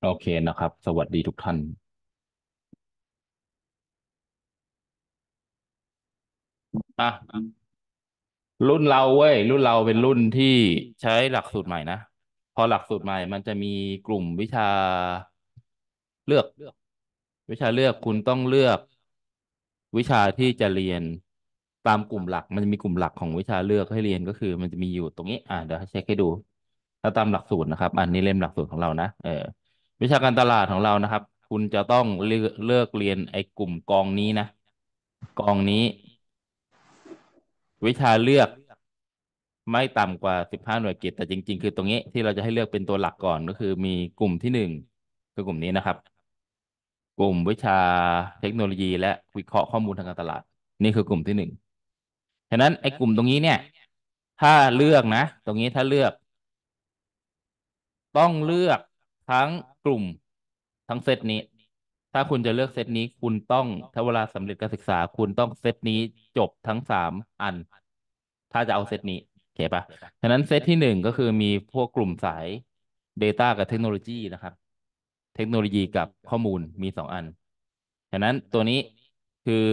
โอเคนะครับ สวัสดีทุกท่านอ่ะรุ่นเราเว้ย รุ่นเราเป็นรุ่นที่ใช้หลักสูตรใหม่นะพอหลักสูตรใหม่ มันจะมีกลุ่มวิชา เลือกวิชาเลือกคุณต้องเลือก วิชาที่จะเรียนตามกลุ่มหลัก มันจะมีกลุ่มหลักของวิชาเลือกให้เรียนก็คือมันจะมีอยู่ตรงนี้ อ่าเดี๋ยวให้เช็คให้ดูถ้าตามหลักสูตรนะครับอันนี้เล่มหลักสูตรของเรานะเออวิชาการตลาดของเรานะครับ คุณจะต้องเลือกเอกเรียนไอ้กลุ่มกองนี้นะ กองนี้ วิชาเลือก ไม่ต่ำกว่าสิบห้าหน่วยกิตแต่จริงๆคือ ตรงนี้ที่เราจะให้เลือกเป็นตัวหลักก่อนก็คือ มีกลุ่มที่หนึ่งคือกลุ่มนี้นะครับ กลุ่มวิชาเทคโนโลยีและวิเคราะห์ข้อมูลทางการตลาด นี่คือกลุ่มที่หนึ่งฉะนั้นไอ้กลุ่มตรงนี้เนี่ย ถ้าเลือกนะ ตรงนี้ถ้าเลือก ต้องเลือกทั้งกลุ่มทั้งเซตนี้ ถ้าคุณจะเลือกเซตนี้ คุณต้อง ถ้าเวลาสำเร็จการศึกษา คุณต้องเซตนี้จบทั้งสามอัน ถ้าจะเอาเซตนี้เข้าปะฉะนั้นเซตที่หนึ่งก็คือมีพวกกลุ่มสาย Data กับเทคโนโลยีนะครับ เทคโนโลยีกับข้อมูลมีสองอัน ฉะนั้นตัวนี้คือ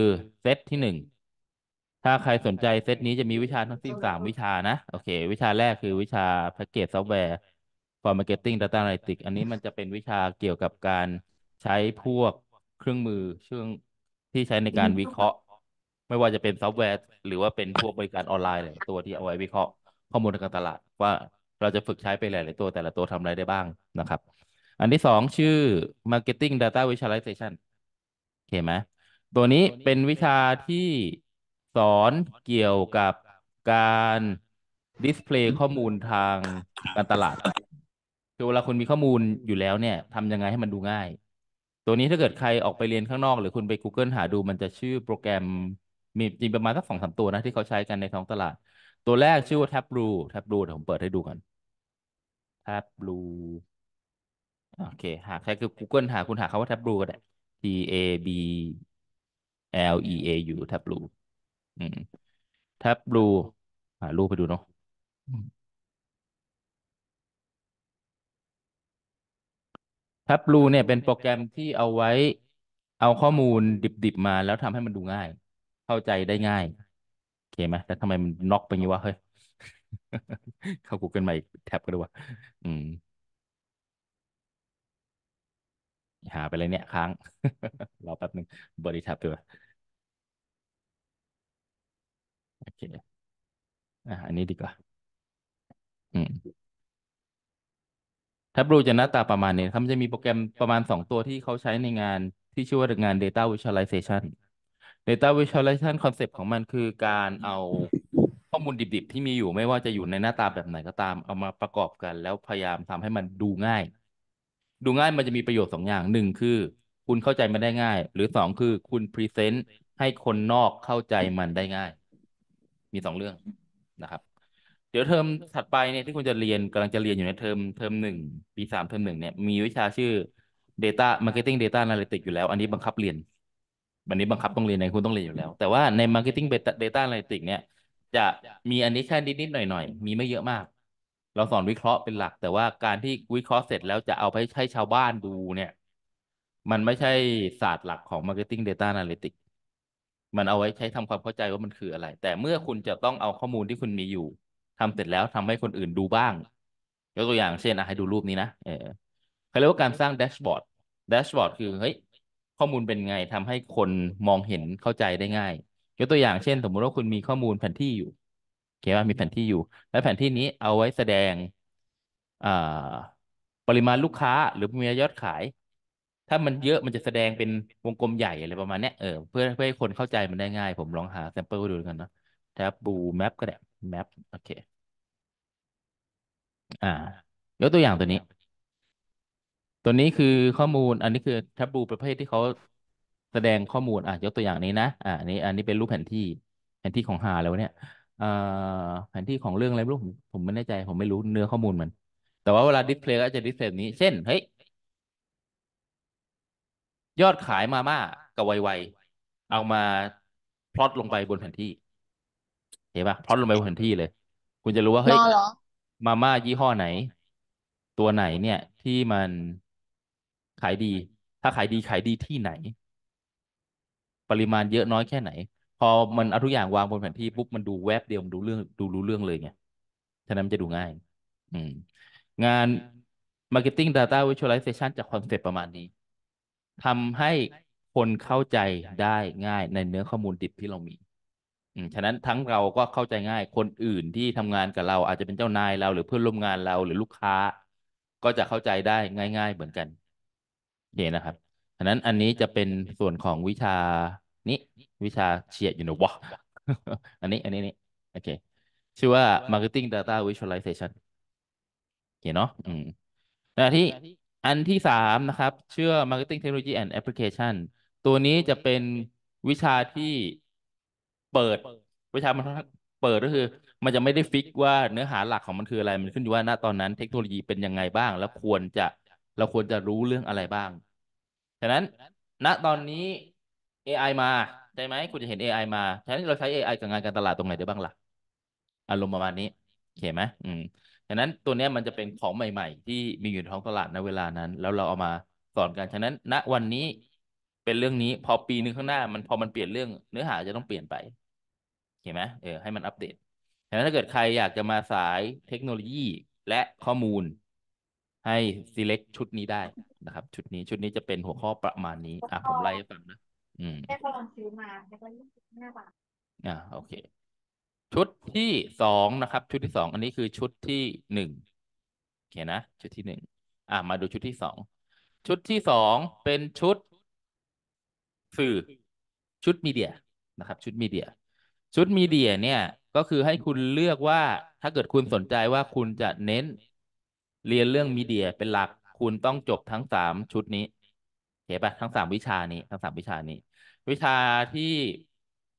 เซตที่หนึ่ง ถ้าใครสนใจ เซตนี้จะมีวิชาทั้งสิ้นสามวิชานะ โอเค วิชาแรกคือวิชาแพ็กเกจซอฟต์แวร์ for marketing data analytics อันนี้มันจะเป็นวิชาเกี่ยวกับการใช้พวกเครื่องมือเชื่องที่ใช้ในการวิเคราะห์ ไม่ว่าจะเป็นซอฟต์แวร์หรือว่าเป็นพวกบริการออนไลน์เลยตัวที่เอาไว้วิเคราะห์ข้อมูลทางการตลาด ว่าเราจะฝึกใช้ไปหลายๆตัว แต่ละตัวทำอะไรได้บ้างนะครับ อันที่สองชื่อ marketing data visualization โอเคไหม ตัวนี้เป็นวิชาที่สอนเกี่ยวกับการดิสเพลย์ข้อมูลทางการตลาดคือเวลาคุณมีข้อมูลอยู่แล้วเนี่ยทำยังไงให้มันดูง่าย ตัวนี้ถ้าเกิดใครออกไปเรียนข้างนอกหรือคุณไป Google หาดูมันจะชื่อโปรแกรม มีจริงประมาณสักสองสามตัวนะที่เขาใช้กันในท้องตลาด ตัวแรกชื่อว่า Tableau Tableau เดี๋ยวผมเปิดให้ดูก่อน Tableau โอเค หาใครคือ Google หาคุณหาคาว่า Tableau ก็ได้ T A B L E A U Tableau อืม Tableau หารูปไปดูเนาะทับลูเนี่ยเป็นโปรแกรมที่เอาไว้ เอาข้อมูลดิบๆมาแล้วทำให้มันดูง่าย เข้าใจได้ง่าย โอเคไหมแล้วทำไมมันน็อกไปงี้วะเฮ้ย เข้ากูเกิลมหอีกแท็บก็ด้วะอืมหาไปเลยเนี่ยค้างรอแป๊บนึงบริแท็บตัวโอเคอ่ะอันนี้ดีกว่าอืมแท็บลูจะหน้าตาประมาณนี้ครับมันจะมีโปรแกรมประมาณ 2 ตัวที่เขาใช้ในงานที่ชื่อว่างาน Data Visualization Data Visualization คอนเซปต์ของมันคือการเอาข้อมูลดิบๆ ที่มีอยู่ไม่ว่าจะอยู่ในหน้าตาแบบไหนก็ตามเอามาประกอบกัน แล้วพยายามทำให้มันดูง่าย ดูง่ายมันจะมีประโยชน์ 2 อย่างหนึ่งคือคุณเข้าใจมันได้ง่าย หรือ 2 คือคุณพรีเซนต์ให้คนนอกเข้าใจมันได้ง่าย มี2เรื่องนะครับดี๋ยวเทอมถัดไปเนี่ยที่คุณจะเรียนกำลังจะเรียนอยู่ในเทอมเทอมหนึ่งปีสามเทอมหนึ่งเนี่ย มีวิชาชื่อ Data Marketing Data Analytics อยู่แล้ว อันนี้บังคับเรียนวันนี้บังคับต้องเรียนในคุณต้องเรียนอยู่แล้ว แต่ว่าใน Marketing Data Analytics เนี่ย จะมีอันนี้แค่นิดๆหน่อยๆ มีไม่เยอะมาก เราสอนวิเคราะห์เป็นหลัก แต่ว่าการที่วิเคราะห์เสร็จแล้วจะเอาไปใช้ชาวบ้านดูเนี่ย มันไม่ใช่ศาสตร์หลักของ Marketing Data Analytics มันเอาไว้ใช้ทำความเข้าใจว่ามันคืออะไร แต่เมื่อคุณจะต้องเอาข้อมูลที่คุณมีอยู่ทำเสร็จแล้วทำให้คนอื่นดูบ้างยกตัวอย่างเช่นอ่ะให้ดูรูปนี้ นะเออเขาเรียกว่าการสร้างแดชบอร์ดแดชบอร์ดคือเฮ้ยข้อมูลเป็นไง ทำให้คนมองเห็นเข้าใจได้ง่ายยกตัวอย่างเช่นสมมุติว่าคุณมีข้อมูลแผนที่อยู่เขียนว่ามีแผนที่อยู่ และแผนที่นี้เอาไว้แสดงปริมาณลูกค้า หรือปริมาณยอดขาย ถ้ามันเยอะมันจะแสดงเป็นวงกลมใหญ่อะไรประมาณนี้เออเพื่อเพื่อให้คนเข้าใจมันได้ง่าย ผมลองหาแซมเปิลดูกันนะแท็บบูแมปก็ได้แมปโอเค อ่า ยกตัวอย่างตัวนี้ ตัวนี้คือข้อมูล อันนี้คือแท็บลูประเภทที่เขาแสดงข้อมูล อ่ะยกตัวอย่างนี้นะ อ่า นี้ อันนี้เป็นรูปแผนที่ แผนที่ของหาแล้วเนี่ยอ่าแผนที่ของเรื่องอะไรรูปผมผมไม่แน่ใจ ผมไม่รู้เนื้อข้อมูลมัน แต่ว่าเวลาดิสเพลย์ก็จะดิสเพลย์นี้ เช่น เฮ้ย ยอดขายมาม่ากับไวไว เอามาพลอตลงไปบนแผนที่เข้ป่ะพรอะลงไปบนแผนที่เลย คุณจะรู้ว่าเฮ้ย มาม่ายี่ห้อไหน ตัวไหนเนี่ยที่มันขายดี ถ้าขายดีขายดีที่ไหน ปริมาณเยอะน้อยแค่ไหน พอมันเอาทุกอย่างวางบนแผนที่ปุ๊บ มันดูแวบเดียว มันดูเรื่องดูรู้เรื่องเลยไงฉะนั้นมันจะดูง่าย อืม งาน Marketing Data Visualization จากคอนเซ็ปต์ประมาณนี้ ทำให้คนเข้าใจได้ง่ายในเนื้อข้อมูลดิบที่เรามีฉะนั้นทั้งเราก็เข้าใจง่ายคนอื่นที่ทำงานกับเราอาจจะเป็นเจ้านายเรา หรือเพื่อนร่วมงานเราหรือลูกค้า ก็จะเข้าใจได้ง่าย ๆ เหมือนกันเคนะครับ ฉะนั้นอันนี้จะเป็นส่วนของวิชานี้ วิชาเชียร์อยู่นะวะ อันนี้อันนี้นี่โอเค ชื่อว่า marketing data visualization เขียนเนาะอืมแน่ที่อันที่สามนะครับ เชื่อ marketing technology and application ตัวนี้จะเป็นวิชาที่เปิดวิชามันเปิดก็คือ มันจะไม่ได้ฟิกว่าเนื้อหาหลักของมันคืออะไร มันขึ้นอยู่ว่าณตอนนั้นเทคโนโลยีเป็นยังไงบ้าง แล้วควรจะเราควรจะรู้เรื่องอะไรบ้าง ฉะนั้น ณตอนนี้ AI มาใช่ไหมคุณจะเห็น AI มาฉะนั้นเราใช้ AI กับงานการตลาดตรงไหนได้บ้างล่ะอารมณ์ประมาณนี้เข้าไหมอืมฉะนั้นตัวนี้มันจะเป็นของใหม่ ๆ ที่มีอยู่ท้องตลาดในเวลานั้นแล้วเราเอามาสอนกันฉะนั้น ณวันนี้เป็นเรื่องนี้พอปีหนึ่งข้างหน้ามันพอมันเปลี่ยนเรื่อง เนื้อหาจะต้องเปลี่ยนไปเห็นไหมเออ ให้มันอัปเดตดังนั้นถ้าเกิดใครอยากจะมาสายเทคโนโลยีและข้อมูล ให้ select ชุดนี้ได้นะครับ ชุดนี้ ชุดนี้จะเป็นหัวข้อประมาณนี้ อ่ะผมไล่ให้ฟังนะ อืม แค่พอลองซื้อมาแล้วก็ยี่สิบห้าบาท อ่าโอเค ชุดที่สองนะครับ ชุดที่สอง อันนี้คือชุดที่หนึ่งโอเคนะ ชุดที่หนึ่ง อ่ะมาดูชุดที่สอง ชุดที่สองเป็นชุดสื่อชุดมีเดียนะครับ ชุดมีเดียชุดมีเดียเนี่ยก็คือให้คุณเลือกว่าถ้าเกิดคุณสนใจว่าคุณจะเน้นเรียนเรื่องมีเดียเป็นหลักคุณต้องจบทั้งสาม ชุดนี้เห็นปะทั้งสามวิชานี้ ทั้งสามวิชานี้ วิชาที่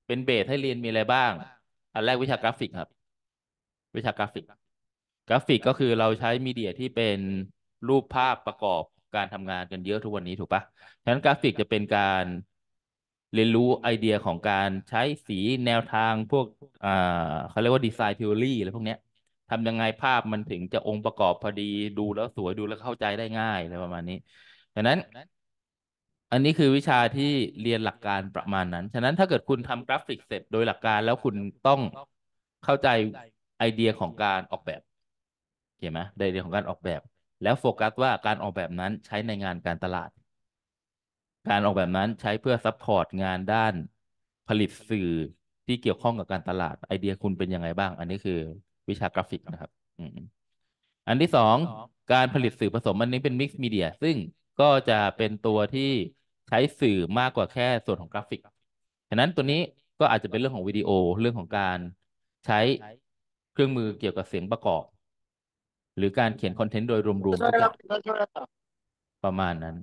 เป็นเบสให้เรียนมีอะไรบ้าง อันแรกวิชากราฟิกครับ วิชากราฟิก กราฟิกก็คือเราใช้มีเดียที่เป็นรูปภาพประกอบการทำงานกันเยอะทุกวันนี้ถูกปะฉะนั้น กราฟิกจะเป็นการเรียนรู้ไอเดียของการใช้สีแนวทางพวกอ่าเขาเรียกว่าดีไซน์ทิวรี่อะไรพวกเนี้ยทำยังไงภาพมันถึงจะองค์ประกอบพอดีดูแล้วสวยดูแล้วเข้าใจได้ง่ายอะไรประมาณนี้ดังนั้น อันนี้คือวิชาที่เรียนหลักการประมาณนั้น ฉะนั้นถ้าเกิดคุณทำกราฟิกเสร็จโดยหลักการ แล้วคุณต้องเข้าใจไอเดียของการออกแบบเข้าไหมไอเดียของการออกแบบ แล้วโฟกัส ว่าการออกแบบนั้นใช้ในงานการตลาดการออกแบบนั้นใช้เพื่อซัพพอร์ตงานด้านผลิตสื่อที่เกี่ยวข้องกับการตลาดไอเดียคุณเป็นยังไงบ้าง อันนี้คือวิชากราฟิกนะครับอันที่สองการผลิตสื่อผสม อันนี้เป็นมิกซ์มีเดียซึ่งก็จะเป็นตัวที่ใช้สื่อมากกว่าแค่ส่วนของกราฟิกฉะนั้นตัวนี้ก็อาจจะเป็นเรื่องของ วิดีโอเรื่องของการใช้เครื่องมือเกี่ยวกับเสียงประกอบ หรือการเขียนคอนเทนต์โดยรวมๆประมาณนั้น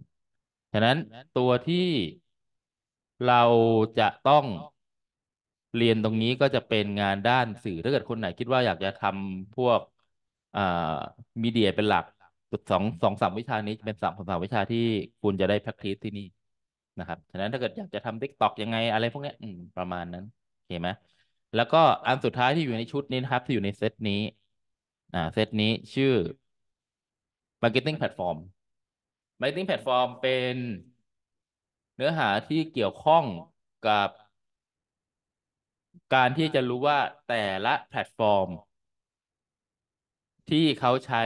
ฉะนั้นตัวที่เราจะต้องเรียนตรงนี้ก็จะเป็นงานด้านสื่อ ถ้าเกิดคนไหนคิดว่าอยากจะทำพวกมีเดียเป็นหลักสองสองสามวิชานี้ เป็นสามสามวิชาที่คุณจะได้ practice ที่นี่นะครับฉะนั้นถ้าเกิดอยากจะทำ TikTok ยังไง อะไรพวกนี้ประมาณนั้นเห็นไหมแล้วก็อันสุดท้ายที่อยู่ในชุดนี้นะครับที่อยู่ในเซตนี้ อ่า เซตนี้ชื่อ marketing platform เก็ตติ้งแพลตฟอร์มเป็น เนื้อหาที่เกี่ยวข้องกับ การที่จะรู้ว่าแต่ละแพลตฟอร์ม ที่เขาใช้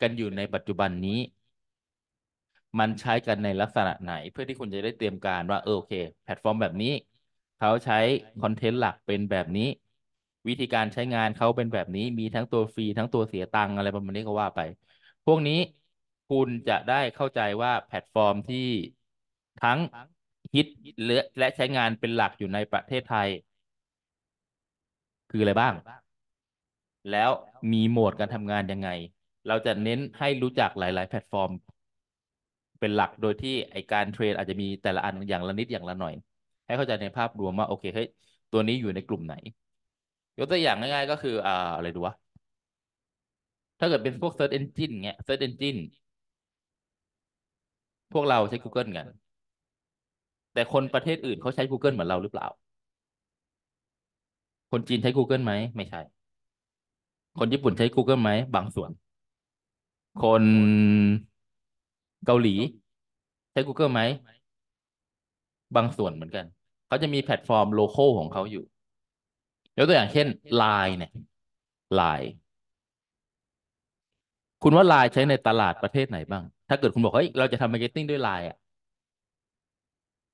กันอยู่ในปัจจุบันนี้ มันใช้กันในลักษณะไหน เพื่อที่คุณจะได้เตรียม การ ว่าเออโอเค แพลตฟอร์มแบบนี้ เขาใช้ คอนเทนต์ หลักเป็นแบบนี้ วิธีการใช้งานเขาเป็นแบบนี้มีทั้งตัวฟรีทั้งตัวเสียตังอะไรประมาณนี้ก็ว่าไป พวกนี้คุณ จะได้เข้าใจว่าแพลตฟอร์มที่ทั้งฮิตและใช้งานเป็นหลักอยู่ในประเทศไทย คืออะไรบ้าง แล้วมี โหมดการทำงาน ยัง ไง เราจะเน้นให้รู้จักหลาย ๆ แพลตฟอร์ม เป็นหลักโดยที่ไอการเทรดอาจจะมีแต่ละ อัน อย่าง ละ นิดอย่างละหน่อย ให้เข้าใจในภาพรวมว่าโอเคเฮ้ยตัวนี้อยู่ในกลุ่มไหน ยกตัวอย่างง่าย ๆ ก็คืออ่าอะไรดูวะถ้าเกิดเป็นพวก Search Engine เงี้ย Search Engine พวกเราใช้ Google กัน แต่คนประเทศอื่นเขาใช้ Google เหมือนเราหรือเปล่า คนจีนใช้ Google ไหม ไม่ใช่ คน ญี่ปุ่นใช้ Google ไหม บางส่วน คนเกาหลีใช้ Google ไหม บางส่วนเหมือนกัน เขาจะมีแพลตฟอร์มโลโก้ของเขาอยู่ยกตัวอย่างเช่น Line เนี่ย Line คุณว่าไลน์ใช้ในตลาดประเทศไหนบ้าง ถ้าเกิดคุณบอกเฮ้ยเราจะทำมาร์เก็ตติ้งด้วยไลน์อ่ะ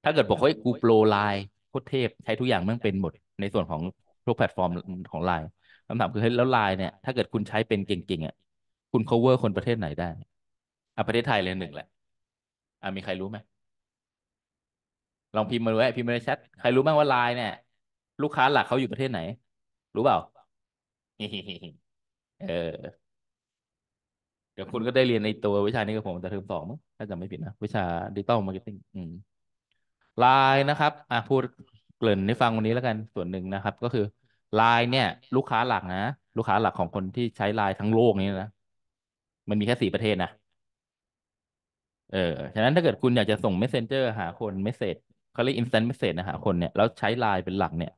ถ้าเกิดบอกเฮ้ยกูโปรไลน์โคตรเทพ ใช้ทุกอย่างมันเป็นหมดในส่วนของพวกแพลตฟอร์มของไลน์คำถามคือเฮ้ยแล้วไลน์เนี่ย ถ้าเกิดคุณใช้เป็นเก่งๆอ่ะ คุณ cover คนประเทศไหนได้ อ่ะประเทศไทยเลยหนึ่งแหละอ่ะมีใครรู้ไหมลองพิมพ์มาดูไอพิมพ์มาในแชทใครรู้บ้างว่าไลน์เนี่ย ลูกค้าหลักเขาอยู่ประเทศไหน รู้เปล่าเออดี๋ยวคุณก็ได้เรียนในตัววิชานี้กับผมแต่เทอมสองมั้งถ้าจำไม่ผิดนะ วิชาดิจิตอลมาร์เก็ตติ้งไลน์นะครับ อ่ะพูดเกริ่นให้ฟังวันนี้แล้วกันส่วนหนึ่งนะครับ ก็คือไลน์เนี่ย ลูกค้าหลักนะ ลูกค้าหลักของคนที่ใช้ไลน์ทั้งโลกนี้นะ มันมีแค่สี่ประเทศนะเออ ฉะนั้นถ้าเกิดคุณอยากจะส่งเมสเซนเจอร์หาคนเมสเซจเขาเรียกินสแตน t ์เมสเซจนะหาคนเนี่ยแล้วใช้ไลน์เป็นหลักเนี่ย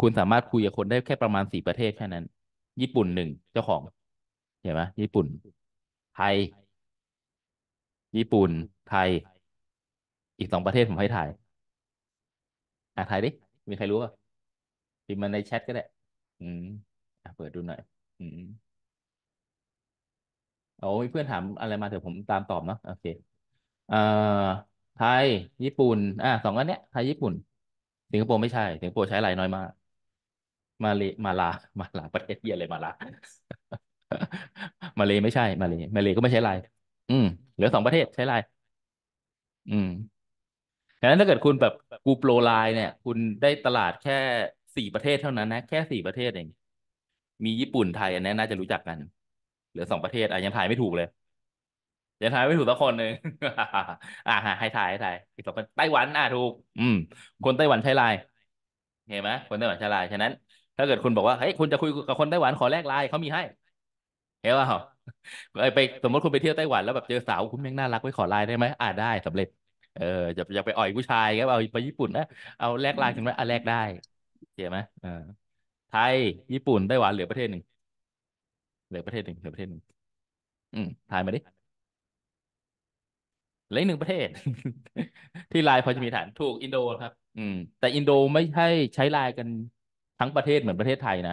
คุณสามารถคุยกับคนได้แค่ประมาณสี่ประเทศแค่นั้นญี่ปุ่นหนึ่งเจ้าของเห็นไหมญี่ปุ่นไทย ญี่ปุ่น ไทย อีกสองประเทศผมให้ถ่าย อ่ะถ่ายดิ มีใครรู้ป่ะพิมพ์มาในแชทก็ได้ อืม อ่ะเปิดดูหน่อย อืมโอ้มีเพื่อนถามอะไรมา เดี๋ยวผมตามตอบเนาะโอเคเอ่อไทย ญี่ปุ่น อ่ะสองอันเนี้ย ไทย ญี่ปุ่น สิงคโปร์ไม่ใช่ สิงคโปร์ใช้ไะไรน้อยมากมาเล มาลา มาลา ประเทศเยีอะไรมาลามาเลยไม่ใช่ มาเลยมาเลยก็ไม่ใช้ไลน์อืมเหลือสองประเทศใช้ไลน์อืมดังนั้นถ้าเกิดคุณแบบกูโปรไลน์เนี่ย คุณได้ตลาดแค่สี่ประเทศเท่านั้นนะแค่สี่ประเทศเองมีญี่ปุ่นไทย อันนี้น่าจะรู้จักกันเหลือสองประเทศอ่ะยังทายไม่ถูกเลยยังทายไม่ถูกสักคนเลยอ่าให้ทายให้ทายอีกสองคนไต้หวันอ่ะถูก อืม คนไต้หวันใช้ไลน์เห็นไหมคนไต้หวันใช้ไลน์ฉะนั้นถ้าเกิดคุณบอกว่าเฮ้ยคุณจะคุยกับคนไต้หวันขอแลกไลน์เขามีให้เห้นป่าไป สมมติคุณไปเที่ยวไต้หวัน แล้วแบบเจอสาวคุณแม่งน่ารัก ไว้ขอไลน์ได้ไหมอ่าได้สำเร็จ เอออย่าอย่าไปอ่อยผู้ชายครับเอาไปญี่ปุ่นนะเอาแลกไลน์กันไหมอ่าแลกได้เขยาไหมอ่าไทยญี่ปุ่นไต้หวันเหลือประเทศหนึ่งเหลือประเทศหนึ่งเหลือประเทศหนึ่ง อืมถ่ายมาดิเหลือหนึ่งประเทศที่ไลน์พอจะมีฐาน ถูกอินโดครับ อืม แต่อินโดไม่ใช่ใช้ไลน์กันทั้งประเทศเหมือนประเทศไทยนะ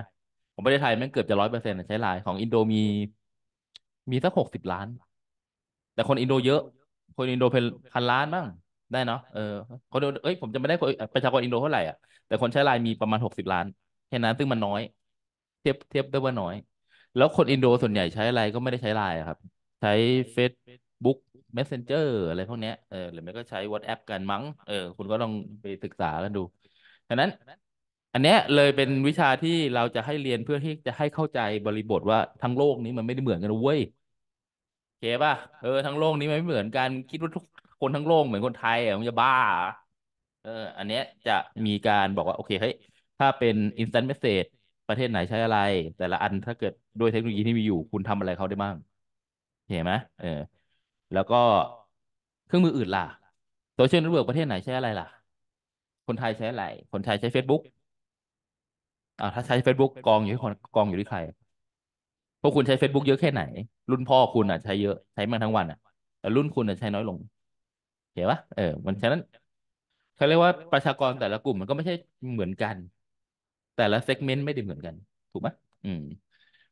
ของประเทศไทยแม่งเกือบจะร้อยเปอร์เซ็นต์ใช้ไลน์ของอินโดมี มีสักหกสิบล้าน แต่คนอินโดเยอะ คนอินโดเป็นพันล้านบ้าง ได้เนาะเออคนเอ้ยผมจะไม่ได้ประชากรอินโดเท่าไหร่อ่ะแต่คนใช้ไลน์มีประมาณหกสิบล้านแค่นั้นซึ่งมันน้อย เทียบเทียบได้ว่าน้อย แล้วคนอินโดส่วนใหญ่ใช้ไลน์ก็ไม่ได้ใช้ไลน์ครับ ใช้เฟซบุ๊กเมสเซนเจอร์อะไรพวกเนี้ยเออหรือไม่ก็ใช้ WhatsApp กันมั้งเออ คุณก็ลองไปศึกษากันดูฉะนั้นอันเนี้ยเลยเป็นวิชาที่เราจะให้เรียนเพื่อที่จะให้เข้าใจบริบทว่าทั้งโลกนี้มันไม่ได้เหมือนกันเว้ยเข้าป่ะ เออทั้งโลกนี้มันไม่เหมือนกันคิดว่าทุกคนทั้ง โลกเหมือนคนไทยอ่ะมันจะบ้า เออ อันเนี้ยจะมีการบอกว่า โอเคเฮ้ยถ้าเป็น instant message ประเทศไหนใช้อะไร แต่ละอันถ้าเกิดด้วยเทคโนโลยีที่มีอยู่ คุณทำอะไรเขาได้บ้างเห็นไหมเออ แล้วก็เครื่องมืออื่นล่ะโซเชียลเน็ตเวิร์กประเทศไหนใช้ อะไรล่ะ คนไทยใช้อะไร คนไทยใช้ Facebook อ่าถ้าใช้ Facebook กองอยู่ที่คนกองอยู่ที่ใครพวกคุณใช้ Facebook เยอะแค่ไหน รุ่นพ่อคุณอ่ะใช้เยอะใช้มันทั้งวันอ่ะแต่รุ่นคุณอ่ะใช้น้อยลงเห็นปะเออมันฉะนั้นเขาเรียกว่าประชากรแต่ละกลุ่มมันก็ไม่ใช่เหมือนกัน แต่ละเซกเมนต์ไม่ได้เหมือนกัน ถูกไหมอืม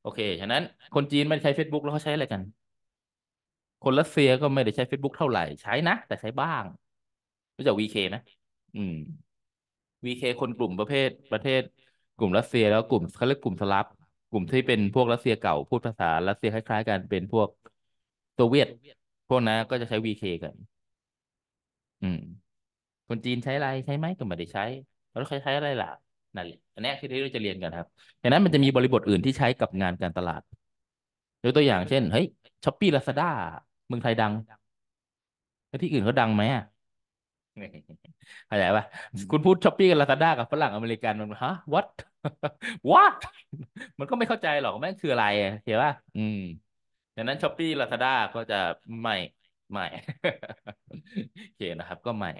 โอเค ฉะนั้น คนจีนไม่ใช้ Facebook แล้วเขาใช้อะไรกัน คนรัสเซียก็ไม่ได้ใช้ Facebook เท่าไหร่ ใช้นะแต่ใช้บ้างรู้จักวีเคนะ อืมวีเคคนกลุ่มประเภทประเทศกลุ่มรัสเซียแล้วกลุ่มเขาเรียกกลุ่มสลับกลุ่มที่เป็นพวกรัสเซียเก่า พูดภาษารัสเซียคล้าย ๆ กันเป็นพวกโซเวียตพวกนั้นก็จะใช้วีเคกัน อืม คนจีนใช้อะไรใช้ไหมก็ไม่ได้ใช้ แล้วเครใช้อะไรล่ะนั่นแหละอันนี้คือที่เราจะเรียนกันครับดังนั้นมันจะมีบริบทอื่นที่ใช้กับงานการตลาดยกตัวอย่างเช่นเฮ้ยช้อปปี้ลาซาด้าเมืองไทยดังแล้วที่อื่นเขาดังไหมอ่ะเข้าใจป่ะคุณพูดช้อปปี้กับลาซาด้ากับฝรั่งอเมริกันมันฮะ what what มันก็ไม่เข้าใจหรอกแม่งคืออะไรเห็นป่ะอืมดังนั้นช้อปปี้ลาซาด้าก็จะไม่ไม่โอเคนะครับ ก็ไม่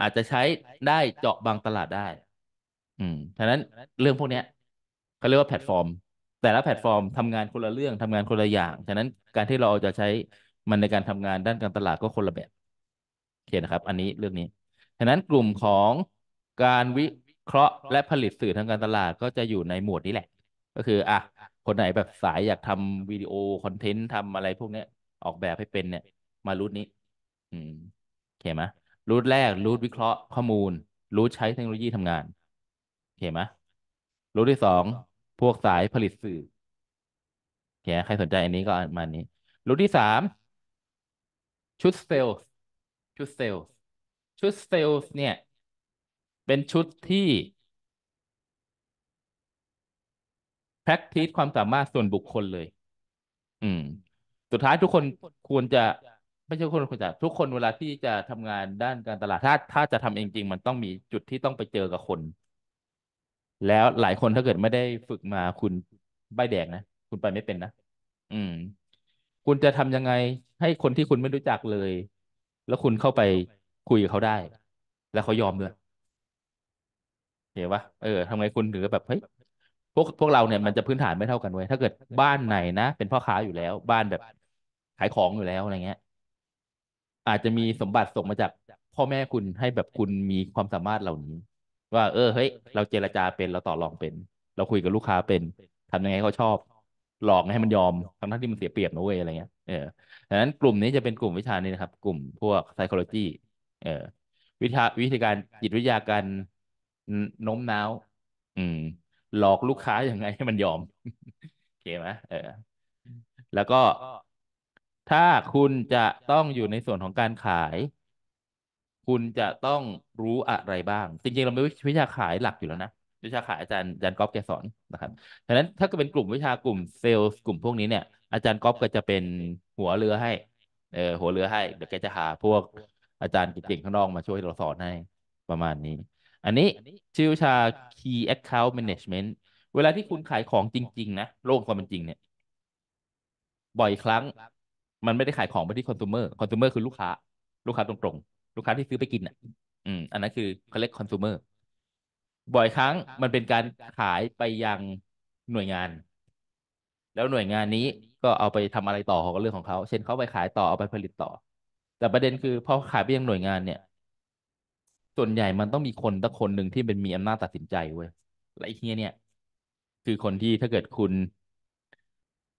อาจจะใช้ได้เจาะบางตลาดได้ อืมฉะนั้นเรื่องพวกเนี้ยเขาเรียกว่าแพลตฟอร์ม แต่ละแพลตฟอร์มทำงานคนละเรื่องทำงานคนละอย่างฉะนั้นการที่เราจะใช้มันในการทำงานด้านการตลาดก็คนละแบบเคนะครับอันนี้เรื่องนี้ฉะนั้นกลุ่มของการวิเคราะห์และผลิตสื่อทางการตลาดก็จะอยู่ในหมวดนี้แหละ ก็คือ อ่ะ คนไหนแบบสายอยากทำวิดีโอ คอนเทนต์ทำอะไรพวกนี้ออกแบบให้เป็นเนี่ย มารูทนี้ อืมโอเคไหมรูทแรก รูทวิเคราะห์ข้อมูล รูทใช้เทคโนโลยีทำงาน โอเคไหมรูทที่สองพวกสายผลิตสื่อโอเคใครสนใจอันนี้ก็มานี้ รูทที่สามชุดเซลล์ชุดเซลล์ชุดเซลล์เนี่ย เป็นชุดที่ practice ความสามารถส่วนบุคคลเลย อืม สุดท้ายทุกคนควรจะ ไม่ใช่คนควรจะ ทุกคนเวลาที่จะทำงานด้านการตลาดถ้าถ้าจะทำเองจริงมันต้องมีจุดที่ต้องไปเจอกับคน แล้วหลายคนถ้าเกิดไม่ได้ฝึกมาคุณใบแดงนะคุณไปไม่เป็นนะ อืม คุณจะทำยังไง ให้คนที่คุณไม่รู้จักเลยแล้วคุณเข้าไปคุยกับเขาได้ แล้วเขายอมด้วยเห็นปะเออทำไงคุณถึงแบบเฮ้ยพวกพวกเราเนี่ยมันจะพื้นฐานไม่เท่ากันเว้ยถ้าเกิดบ้านไหนนะเป็นพ่อค้าอยู่แล้ว บ้านแบบขายของอยู่แล้วอะไรเงี้ยอาจจะมีสมบัติส่งมาจากพ่อแม่คุณให้แบบคุณมีความสามารถเหล่านี้ ว่า เออ เฮ้ย เราเจรจาเป็นเราต่อรองเป็น เราคุยกับลูกค้าเป็น ทำยังไงเขาชอบ หลอกให้มันยอมทั้งที่มันเสียเปรียบนะเว้ยอะไรเงี้ยเออดังนั้นกลุ่มนี้จะเป็นกลุ่มวิชานี้นะครับ กลุ่มพวก psychology เออวิชาวิธีการจิตวิทยาการโน้มน้าวอืม หลอกลูกค้ายัางไงให้มันยอมเขไหมเออแล้วก็ ถ้าคุณจะต้องอยู่ในส่วนของการขาย คุณจะต้องรู้อะไรบ้าง จริงๆเราไม่วิชาขายหลักอยู่แล้วนะวิชาขายอาจารย์อัน์ก๊อฟแกสอนนะครับดังนั้นถ้ากดเป็นกลุ่มวิชากลุ่มเซลล์กลุ่มพวกนี้เนี่ยอาจารย์ก๊อฟก็จะเป็นหัวเรือให้ เออหัวเรือให้ เดี๋ยวแกจะหาพวกอาจารย์เก่งๆข้างนอกมาช่วยเราสอนให้ประมาณนี้ อันนี้ชื่อวิชา Key Account Management เวลาที่คุณขายของจริง ๆนะโลกความเป็นจริง เนี่ย บ่อยครั้งมันไม่ได้ขายของไปที่คอน sumer คอน sumer คือลูกค้า ลูกค้าตรงๆ ลูกค้าที่ซื้อไปกินอ่ะ อืมอันนั้นคือ collect c คอน sumer บ่อยครั้งมันเป็นการขายไปยังหน่วยงานแล้วหน่วยงานนี้ก็เอาไปทำอะไรต่อของเรื่องของเขาเช่นเขาไปขายต่อเอาไปผลิตต่อแต่ประเด็นคือพอขายไปยังหน่วยงาน เนี่ย ส่วนใหญ่มันต้องมีคนตังคนหนึ่งที่เป็นมีอำนาจตัดสินใจเว้ยและไอ้เฮียเนี่ย คือคนที่ถ้าเกิดคุณ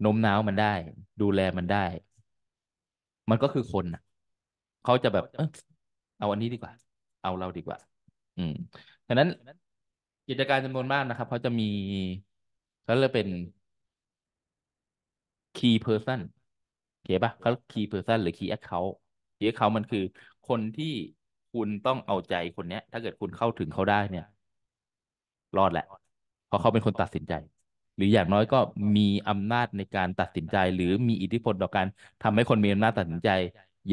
โน้มน้าวมันได้ ดูแลมันได้ มันก็คือคน่ะเขาจะแบบ เออเอาอันนี้ดีกว่า เอาเราดีกว่า อืมฉะนั้น กิจการจำนวนมากนะครับเขาจะมีเขาเลยเป็น key person เขียนปะเขา key person หรือ key account key account มันคือคนที่คุณต้องเอาใจคนเนี้ยถ้าเกิดคุณเข้าถึงเขาได้เนี่ย รอดแหละเพราะเขาเป็นคนตัดสินใจ หรืออย่างน้อยก็มีอำนาจในการตัดสินใจหรือมีอิทธิพลต่อการทำให้คนมีอำนาจตัดสินใจ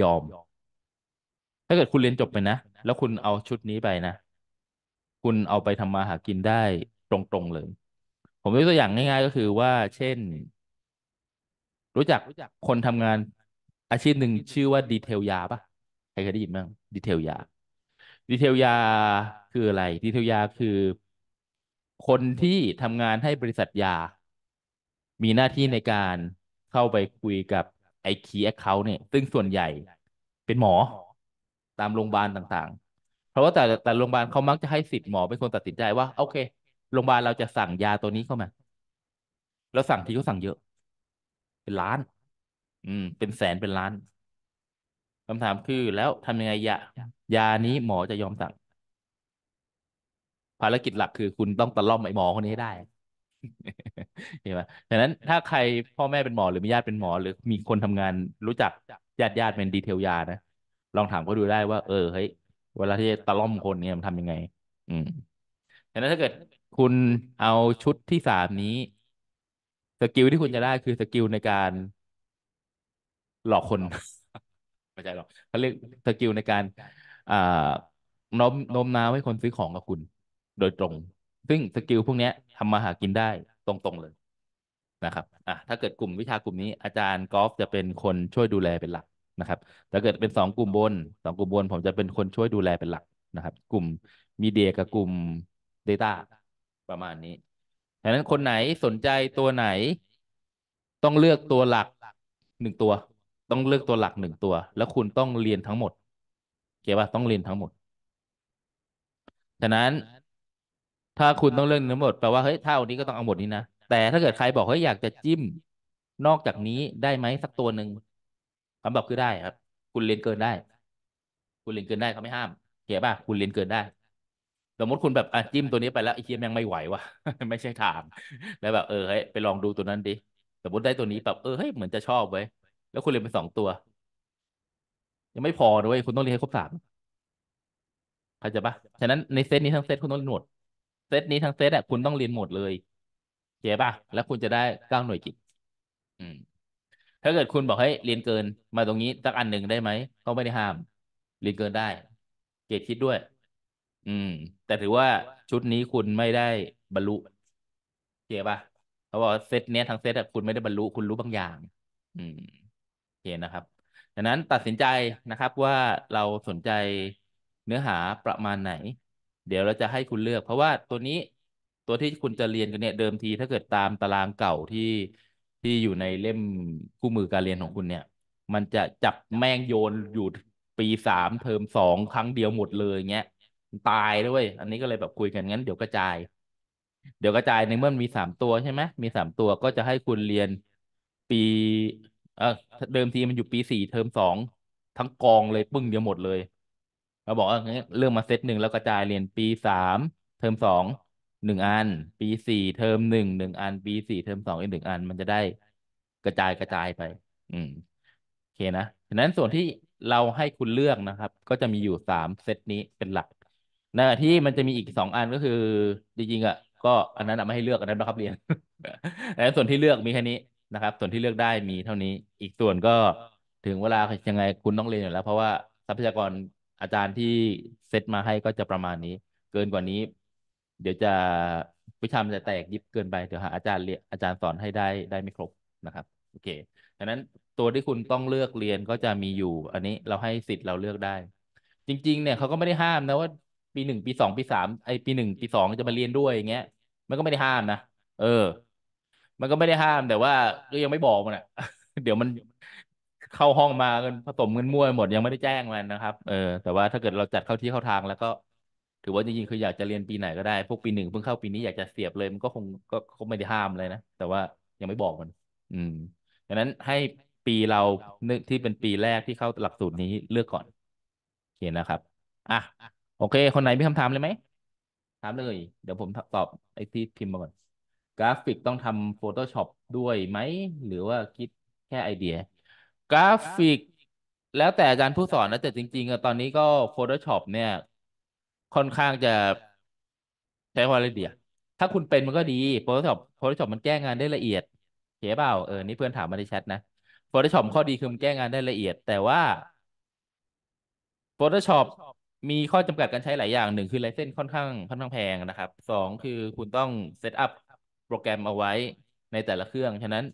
ยอม ถ้าเกิดคุณเรียนจบไปนะ แล้วคุณเอาชุดนี้ไปนะ คุณเอาไปทำมาหากินได้ตรงๆเลย ผมยกตัวอย่างง่าย ๆ ก็คือว่า เช่นรู้จักคนทำงานอาชีพหนึ่งชื่อว่าดีเทลยาปะใครเคยได้ยินบ้างดีเทลยาดีเทลยาคืออะไรดีเทลยาคือคนที่ทำงานให้บริษัทยา มีหน้าที่ในการเข้าไปคุยกับไอคีแอคเคาท์เนี่ย ซึ่งส่วนใหญ่ เป็นหมอ ตามโรงพยาบาลต่าง ๆ เพราะว่าแต่แต่โรงพยาบาลเขามักจะให้สิทธิ์หมอ เป็นคนตัดสินใจว่าโอเค โรงพยาบาลเราจะสั่งยาตัวนี้เข้ามา แล้วสั่งที่เขาสั่งเยอะเป็นล้าน อืม เป็นแสนเป็นล้าน คำถามคือแล้วทำยังไง ยา ยานี้หมอจะยอมสั่งภารกิจหลักคือคุณต้องตะล่อมไอ้หมอคนนี้ให้ได้ เห็นไหมดังนั้นถ้าใครพ่อแม่เป็นหมอหรือมีญาติเป็นหมอหรือมีคนทำงานรู้จักญาติญาติเป็นดีเทลยา นะ ลองถามเขาดูได้ว่า เออเฮ้ย เวลาที่ตะล่อมคนเนี่ยมันทำยังไง อืมดังนั้นถ้าเกิดคุณเอาชุดที่สามนี้สกิลที่คุณจะได้คือสกิลในการหลอกคนไม่ใช่หรอกเขาเรียกสกิลในการ อ่าน้มน้มน้าวให้คนซื้อของกับคุณ โดยตรง ซึ่งสกิลพวกนี้ทำมาหากินได้ตรงๆเลยนะครับอ่ะถ้าเกิดกลุ่มวิชากลุ่มนี้อาจารย์กอล์ฟจะเป็นคนช่วยดูแลเป็นหลักนะครับ ถ้าเกิดเป็นสองกลุ่มบนสองกลุ่มบน ผมจะเป็นคนช่วยดูแลเป็นหลักนะครับ กลุ่มมีเดียกับกลุ่ม Data ประมาณนี้ดังนั้นคนไหนสนใจตัวไหนต้องเลือกตัวหลักหนึ่งตัว ต้องเลือกตัวหลักหนึ่งตัว แล้วคุณต้องเรียนทั้งหมดเขียวว่าต้องเรียนทั้งหมดฉะนั้น ถ้าคุณต้องเลือกทั้งหมดแปลว่าเฮ้ยถ้าวันนี้ก็ต้องเอาหมดนี้นะแต่ถ้าเกิดใครบอกเฮ้ยอยากจะจิ้มนอกจากนี้ได้ไหมสักตัวหนึ่งคำตอบคือได้ครับ คุณเรียนเกินได้ คุณเรียนเกินได้เขาไม่ห้ามเขียนป่ะคุณเรียนเกินได้สมมติคุณแบบอ่ะจิ้มตัวนี้ไปแล้วไอ้เคียมยังไม่ไหววะไม่ใช่ทางแล้วแบบเออเฮ้ยไปลองดูตัวนั้นดิสมมติได้ตัวนี้แบบเออเฮ้ยเหมือนจะชอบไว้แล้วคุณเรียนไปสองตัว ยังไม่พอด้วยคุณต้องเรียนให้ครบสามเข้าใจปะฉะนั้นในเซตนี้ทั้งเซตคุณต้องเรียนหมดเซตนี้ทั้งเซตอ่ะคุณต้องเรียนหมดเลยเข้าใจป่ะแล้วคุณจะได้เก้าหน่วยกิตถ้าเกิดคุณบอกให้เรียนเกิน มาตรงนี้สักอันหนึ่งได้ไหมก็ไม่ได้ห้าม เรียนเกินได้ เกรดคิดด้วยอืมแต่ถือว่าชุดนี้คุณไม่ได้บรรลุเขียป่ะเขาบอกเซตเนี้ยทั้งเซตอะคุณไม่ได้บรรลุคุณรู้บางอย่าง อืมเขียนะครับดังนั้นตัดสินใจนะครับว่าเราสนใจเนื้อหาประมาณไหน เดี๋ยวเราจะให้คุณเลือก เพราะว่าตัวนี้ตัวที่คุณจะเรียนกันเนี่ย เดิมทีถ้าเกิดตามตารางเก่าที่ที่อยู่ในเล่มคู่มือการเรียนของคุณเนี่ย มันจะจับแม่งโยนอยู่ปีสามเทอมสองครั้งเดียวหมดเลยเงี้ยตายด้วย อันนี้ก็เลยแบบคุยกันงั้นเดี๋ยวกระจาย เดี๋ยวกระจายในเมื่อมีสามตัวใช่ไหม มีสามตัวก็จะให้คุณเรียนปี เออเดิมทีมันอยู่ปีสี่เทอมสองทั้งกองเลยปึ้งเดียวหมดเลย เราบอกว่าเรื่องมาเซตหนึ่งแล้วกระจายเรียนปีสามเทอมสองหนึ่งอัน ปีสี่เทอมหนึ่งหนึ่งอัน ปีสี่เทอมสองอีกหนึ่งอันมันจะได้กระจายกระจายไปอืมโอเคนะฉะนั้นส่วนที่เราให้คุณเลือกนะครับ ก็จะมีอยู่สามเซตนี้เป็นหลักนะที่มันจะมีอีกสองอันก็คือ จริงๆอ่ะ ก็อันนั้นไม่ให้เลือกอันนั้นบังคับเรียนแต่ส่วนที่เลือกมีแค่นี้นะครับ ส่วนที่เลือกได้มีเท่านี้อีกส่วนก็ถึงเวลายังไงคุณต้องเรียนอยู่แล้ว เพราะว่าทรัพยากรอาจารย์ที่เซตมาให้ก็จะประมาณนี้ เกินกว่านี้เดี๋ยวจะ วิชามจะแตกยิบเกินไปเดี๋ยวหาอาจารย์เรียนอาจารย์สอนให้ได้ได้ไม่ครบนะครับ โอเคดังนั้นตัวที่คุณต้องเลือกเรียนก็จะมีอยู่ อันนี้เราให้สิทธิ์เราเลือกได้ จริงๆ เนี่ยเขาก็ไม่ได้ห้ามนะว่าปีหนึ่งปีสองปีสามไอปีหนึ่งปีสองจะมาเรียนด้วยอย่างเงี้ยมันก็ไม่ได้ห้ามนะเออ มันก็ไม่ได้ห้าม แต่ว่าก็ยังไม่บอกมันอ่ะ เดี๋ยวมันเข้าห้องมากันผสมกันมั่วหมดยังไม่ได้แจ้งมันนะครับเออแต่ว่าถ้าเกิดเราจัดเข้าที่เข้าทางแล้วก็ถือว่าจริงๆ คืออยากจะเรียนปีไหนก็ได้ พวกปีหนึ่งเพิ่งเข้าปีนี้อยากจะเสียบเลยมันก็คงก็คงไม่ได้ห้ามเลยนะแต่ว่ายังไม่บอกมัน อืมดังนั้นให้ปีเราที่เป็นปีแรกที่เข้าหลักสูตรนี้เลือกก่อนเขียนนะครับอ่ะโอเค คนไหนมีคำถาม เลยไหม ถาม เลย เดี๋ยวผม ตอบไอ้ ที่ พิมพ์มาก่อน กราฟิกต้องทำ Photoshop ด้วยไหม หรือว่า คิด แค่ไอเดีย กราฟิกแล้วแต่ อาจารย์ ผู้สอนนะแต่จริงๆ ตอนนี้ก็ Photoshop เนี่ย ค่อนข้างจะ ใช้ความละเอียดถ้าคุณเป็นมันก็ดี Photoshop Photoshop มันแก้งานได้ละเอียด เขียเปล่า เออ นี่เพื่อนถามมาในแชทนะ Photoshop ข้อดีคือมันแก้งานได้ละเอียด แต่ว่า Photoshop มีข้อจำกัดการใช้หลายอย่างหนึ่งคือไลเซนส์ค่อนข้างค่อนข้างแพงนะครับ สองคือคุณต้องเซตอัพโปรแกรมเอาไว้ในแต่ละเครื่อง ฉะนั้น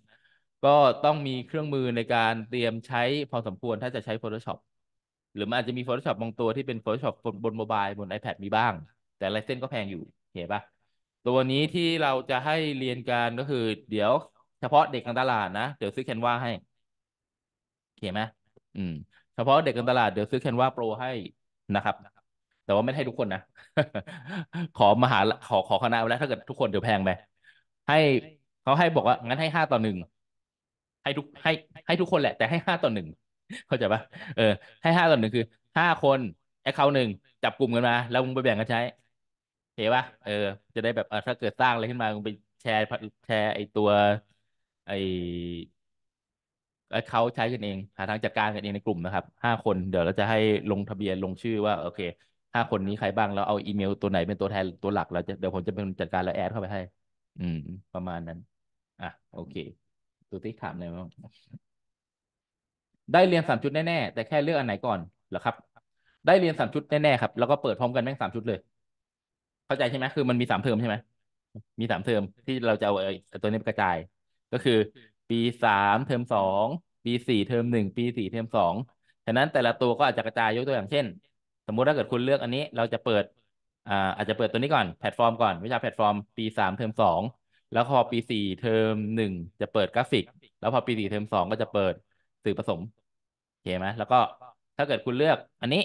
ก็ต้องมีเครื่องมือในการเตรียมใช้พอสมควรถ้าจะใช้ Photoshop หรือมันอาจจะมี Photoshop บางตัวที่เป็น Photoshop บนบนโมบายบน iPad มีบ้าง แต่ไลเซนส์ก็แพงอยู่เห็นปะตัวนี้ที่เราจะให้เรียนกันก็คือ เดี๋ยว เฉพาะเด็กกานตลาดนะเดี๋ยวซื้อแคนวาให้เห็นไหมอืม เฉพาะเด็กกานตลาดเดี๋ยวซื้อแคนวาโปรให้นะครับ แต่ว่าไม่ให้ทุกคนนะ ขอมหาขอขอคณะแล้วถ้าเกิดทุกคนเดี๋ยวแพงไปให้เขาให้บอกว่างั้นให้ห้าต่อหนึ่งให้ทุกให้ให้ทุกคนแหละ แต่ให้ห้าต่อหนึ่งเข้าใจปะเออ ให้ห้าต่อหนึ่งคือห้าคน แอคเคาท์หนึ่งจับกลุ่มกันมา แล้วมึงไปแบ่งกันใช้เห็นปะเออ จะได้แบบ ถ้าเกิดสร้างอะไรขึ้นมามึงไปแชร์แชร์ไอตัว ไอและเขาใช้กันเอง หาทางจัดการกันเองในกลุ่มนะครับ ห้าคน เดี๋ยวเราจะให้ลงทะเบียนลงชื่อว่าโอเคห้าคนนี้ใครบ้าง แล้วเอาอีเมลตัวไหนเป็นตัวแทนตัวหลักแล้วจะเดี๋ยวผมจะเป็นจัดการแล้วแอดเข้าไปให้ อืมประมาณนั้น อ่ะโอเคตัวที่ถามเลยว่าได้เรียนสามชุดแน่ ๆ แต่แค่เลือกอันไหนก่อนเหรอครับ ได้เรียนสามชุดแน่ๆครับแล้วก็เปิดพร้อมกันแม่งสามชุดเลย เข้าใจใช่ไหมคือมันมีสามเทอมใช่ไหมมีสามเทอมที่เราจะเอาตัวนี้กระจายก็คือปีสามเทอมสองปีสี่เทอมหนึ่งปีสี่เทอมสองฉะนั้นแต่ละตัวก็อาจจะกระจายยกตัวอย่างเช่น สมมุติถ้าเกิดคุณเลือกอันนี้เราจะเปิดอ่าอาจจะเปิดตัวนี้ก่อนแพลตฟอร์มก่อน วิชาแพลตฟอร์มปีสามเทอมสองแล้วพอปีสี่เทอมหนึ่งจะเปิดกราฟิก แล้วพอปีสี่เทอมสองก็จะเปิดสื่อผสมโอเคไหมแล้วก็ถ้าเกิดคุณเลือกอันนี้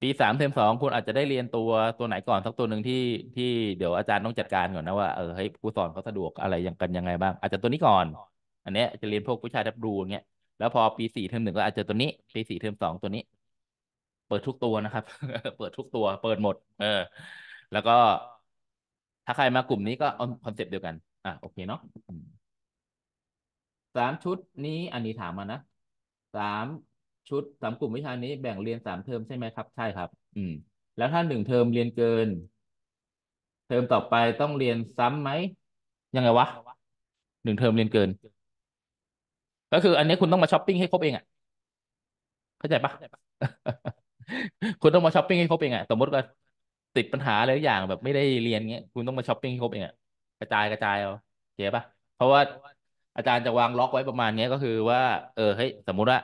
ปีสามเทอมสองคุณอาจจะได้เรียนตัวตัวไหนก่อนสักตัวหนึ่งที่ที่เดี๋ยวอาจารย์ต้องจัดการก่อนนะ ว่า เออเฮ้ยรูสอนเขาสะดวกอะไรยังกันยังไงบ้าง อาจจะตัวนี้ก่อน อันเนี้ยจะเรียนพวกวิชาดับรู เงี้ยแล้วพอปีสี่เทอมหนึ่งก็อาจจะตัวนี้ปีสี่เทอมสองตัวนี้ เปิดทุกตัวนะครับเปิดทุกตัว เปิดหมด เออแล้วก็ถ้าใครมากลุ่มนี้ก็เอาคอนเซปต์เดียวกันอ่ะโอเคเนาะสามชุดนี้อันนี้ถามมานะสามชุดสามกลุ่มวิชานี้แบ่งเรียนสามเทอมใช่ไหมครับ ใช่ครับ อืม แล้วถ้าหนึ่งเทอมเรียนเกิน เทอมต่อไปต้องเรียนซ้ํำไหมยังไงวะหนึ่งเทอมเรียนเกิน ก็คืออันนี้คุณต้องมาช้อปปิ้งให้ครบเองอ่ะเข้าใจปะคุณต้องมาช้อปปิ้งให้ครบเองอ่ะสมมติว่าติดปัญหา อะไรอย่างแบบไม่ได้เรียนเงี้ย คุณต้องมาช้อปปิ้งให้ครบเองอ่ะกระจายกระจายเอาเข้าใจปะเพราะว่าอาจารย์จะวางล็อกไว้ประมาณนี้ก็คือว่า เออเฮ้ยสมมุติว่า